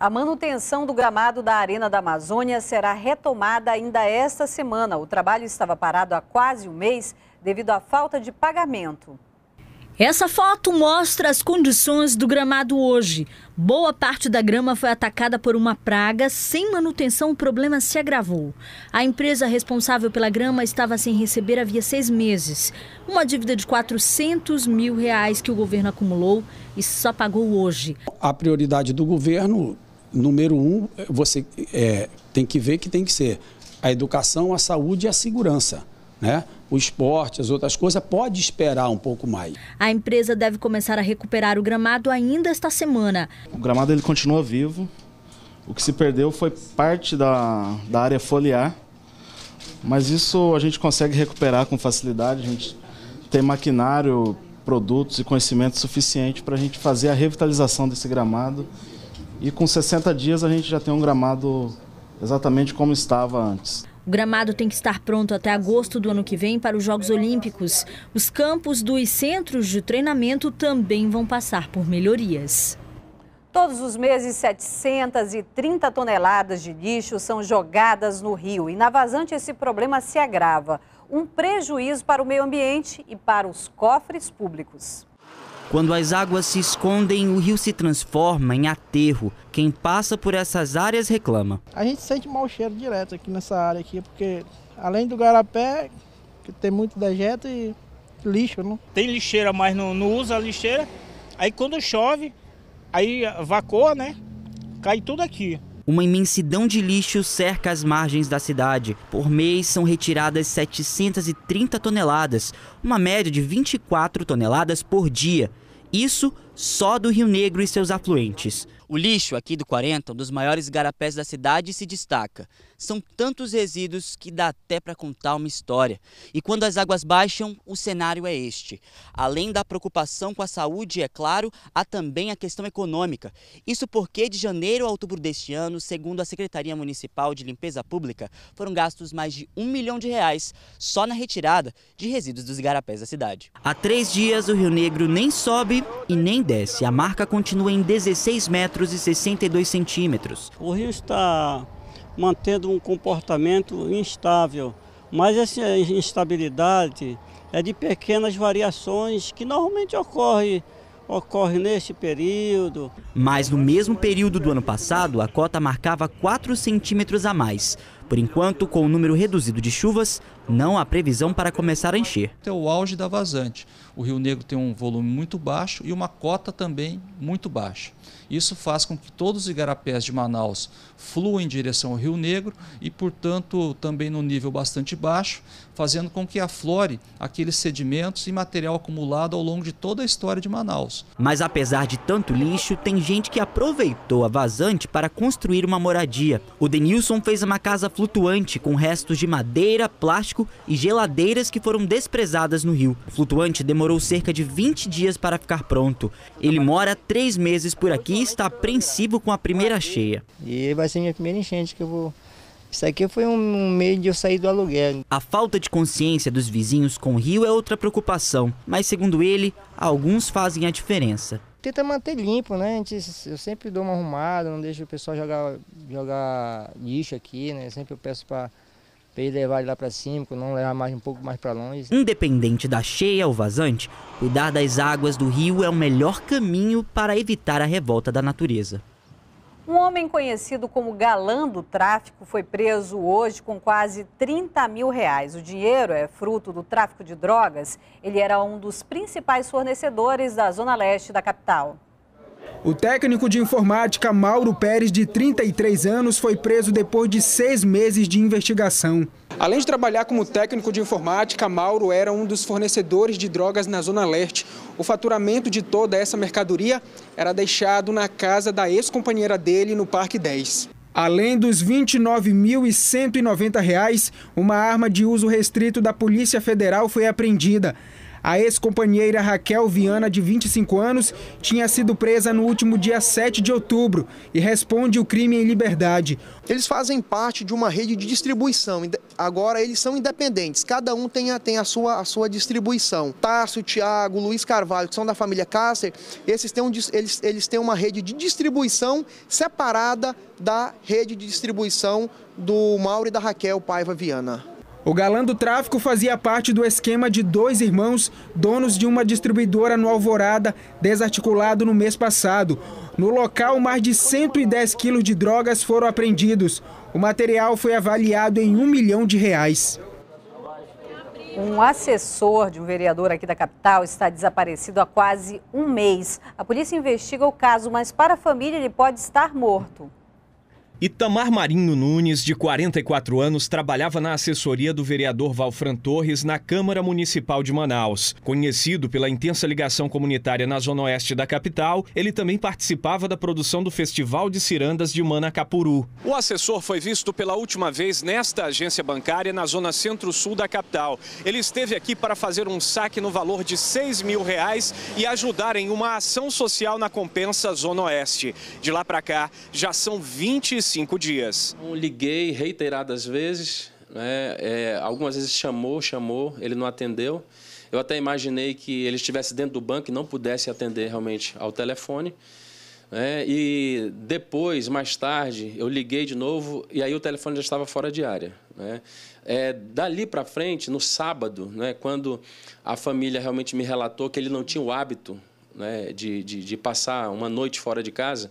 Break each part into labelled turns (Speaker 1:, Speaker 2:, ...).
Speaker 1: A manutenção do gramado da Arena da Amazônia será retomada ainda esta semana. O trabalho estava parado há quase um mês devido à falta de pagamento. Essa foto mostra as condições do gramado hoje. Boa parte da grama foi atacada por uma praga. Sem manutenção, o problema se agravou. A empresa responsável pela grama estava sem receber havia seis meses. Uma dívida de 400 mil reais que o governo acumulou e só pagou hoje.
Speaker 2: A prioridade do governo número um, você é, tem que ver que tem que ser a educação, a saúde e a segurança. Né? O esporte, as outras coisas, pode esperar um pouco mais.
Speaker 1: A empresa deve começar a recuperar o gramado ainda esta semana.
Speaker 2: O gramado ele continua vivo. O que se perdeu foi parte da, da área foliar, mas isso a gente consegue recuperar com facilidade. A gente tem maquinário, produtos e conhecimento suficiente para a gente fazer a revitalização desse gramado e com 60 dias a gente já tem um gramado exatamente como estava antes.
Speaker 1: O gramado tem que estar pronto até agosto do ano que vem para os Jogos Olímpicos. Os campos dos centros de treinamento também vão passar por melhorias. Todos os meses, 730 toneladas de lixo são jogadas no rio e na vazante esse problema se agrava. Um prejuízo para o meio ambiente e para os cofres públicos.
Speaker 3: Quando as águas se escondem, o rio se transforma em aterro. Quem passa por essas áreas reclama.
Speaker 2: A gente sente mau cheiro direto aqui nessa área aqui, porque além do garapé, que tem muito dejeto e lixo, não? Né? Tem lixeira, mas não, não usa a lixeira. Aí quando chove, aí vacoa, né? Cai tudo aqui.
Speaker 3: Uma imensidão de lixo cerca as margens da cidade. Por mês são retiradas 730 toneladas, uma média de 24 toneladas por dia. Isso só do Rio Negro e seus afluentes. O lixo aqui do 40, um dos maiores garapés da cidade, se destaca. São tantos resíduos que dá até para contar uma história. E quando as águas baixam, o cenário é este. Além da preocupação com a saúde, é claro, há também a questão econômica. Isso porque de janeiro a outubro deste ano, segundo a Secretaria Municipal de Limpeza Pública, foram gastos mais de um milhão de reais só na retirada de resíduos dos garapés da cidade. Há três dias, o Rio Negro nem sobe e nem desce. A marca continua em 16 metros e 62 centímetros.
Speaker 2: O rio está mantendo um comportamento instável, mas essa
Speaker 1: instabilidade é de pequenas variações que normalmente ocorre ocorre neste período.
Speaker 3: Mas no mesmo período do ano passado, a cota marcava 4 centímetros a mais. Por enquanto, com o número reduzido de chuvas, não há previsão para começar a encher. Então, é o auge da vazante. O Rio Negro tem um volume muito baixo e uma cota também muito baixa. Isso faz com que todos os igarapés de Manaus fluam em direção ao Rio Negro e, portanto, também no nível bastante baixo, fazendo com que aflore aqueles sedimentos e material acumulado ao longo de toda a história de Manaus. Mas apesar de tanto lixo, tem gente que aproveitou a vazante para construir uma moradia. O Denilson fez uma casa flutuante com restos de madeira, plástico plástico e geladeiras que foram desprezadas no Rio. O flutuante demorou cerca de 20 dias para ficar pronto. Ele mora três meses por aqui e está apreensivo com a primeira cheia. E vai ser minha primeira enchente que eu vou isso aqui foi um meio de eu sair do aluguel. A falta de consciência dos vizinhos com o rio é outra preocupação, mas segundo ele, alguns fazem a diferença. Tenta manter limpo, né? Gente, eu sempre dou uma arrumada, não deixo o pessoal jogar, jogar lixo aqui, né? Sempre eu peço para para ele levar ele lá para cima, para não levar mais um pouco mais para longe. Independente da cheia ou vazante, cuidar das águas do rio é o melhor caminho para evitar a revolta da natureza.
Speaker 1: Um homem conhecido como galã do tráfico foi preso hoje com quase 30 mil reais. O dinheiro é fruto do tráfico de drogas. Ele era um dos principais fornecedores da Zona Leste da capital.
Speaker 2: O técnico de informática Mauro Pérez, de 33 anos, foi preso depois de seis meses de investigação. Além de trabalhar como técnico de informática, Mauro era um dos fornecedores de drogas na Zona Leste. O faturamento de toda essa mercadoria era deixado na casa da ex-companheira dele, no Parque 10. Além dos R$ 29.190, uma arma de uso restrito da Polícia Federal foi apreendida. A ex-companheira Raquel Viana, de 25 anos, tinha sido presa no último dia 7 de outubro e responde o crime em liberdade. Eles fazem parte de uma rede de distribuição. Agora eles são independentes, cada um tem a, tem a, sua, a sua distribuição. Tássio, Tiago, Luiz Carvalho, que são da família Cáceres, esses têm um, eles, eles têm uma rede de distribuição separada da rede de distribuição do Mauro e da Raquel Paiva Viana. O galã do tráfico fazia parte do esquema de dois irmãos, donos de uma distribuidora no Alvorada, desarticulado no mês passado. No local, mais de 110 quilos de drogas foram apreendidos. O material foi avaliado em um milhão de reais.
Speaker 1: Um assessor de um vereador aqui da capital está desaparecido há quase um mês. A polícia investiga o caso, mas para a família ele pode estar morto.
Speaker 4: Itamar Marinho Nunes, de 44 anos, trabalhava na assessoria do vereador Valfran Torres na Câmara Municipal de Manaus. Conhecido pela intensa ligação comunitária na zona oeste da capital, ele também participava da produção do Festival de Cirandas de Manacapuru. O assessor foi visto pela última vez nesta agência bancária na zona centro-sul da capital. Ele esteve aqui para fazer um saque no valor de 6 mil reais e ajudar em uma ação social na compensa Zona Oeste. De lá para cá, já são 25 cinco dias. Liguei reiteradas vezes, né? é, algumas vezes chamou, chamou, ele não atendeu. Eu até imaginei que ele estivesse dentro do banco e não pudesse atender realmente ao telefone. Né? E depois, mais tarde, eu liguei de novo e aí o telefone já estava fora de área. Né? É, dali para frente, no sábado, né, quando a família realmente me relatou que ele não tinha o hábito né, de, de, de, passar uma noite fora de casa,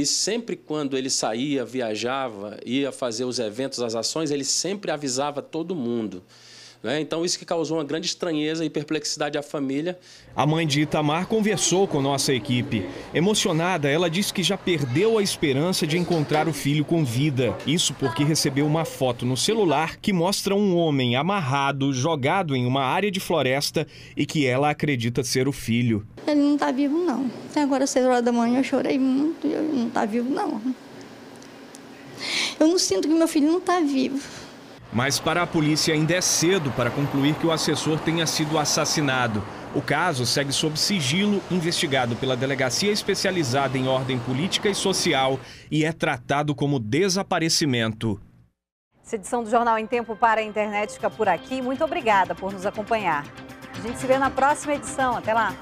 Speaker 4: e sempre quando ele saía, viajava, ia fazer os eventos, as ações, ele sempre avisava todo mundo. Né? Então, isso que causou uma grande estranheza e perplexidade à família. A mãe de Itamar conversou com nossa equipe. Emocionada, ela disse que já perdeu a esperança de encontrar o filho com vida. Isso porque recebeu uma foto no celular que mostra um homem amarrado, jogado em uma área de floresta e que ela acredita ser o filho.
Speaker 1: Ele não está vivo, não. Até agora, às seis horas da manhã, eu chorei muito. Ele não está vivo, não.
Speaker 2: Eu não sinto que meu filho não está vivo.
Speaker 4: Mas para a polícia ainda é cedo para concluir que o assessor tenha sido assassinado. O caso segue sob sigilo, investigado pela Delegacia Especializada em Ordem Política e Social e é tratado como desaparecimento.
Speaker 1: Essa edição do Jornal em Tempo para a Internet fica por aqui. Muito obrigada por nos acompanhar. A gente se vê na próxima edição. Até lá!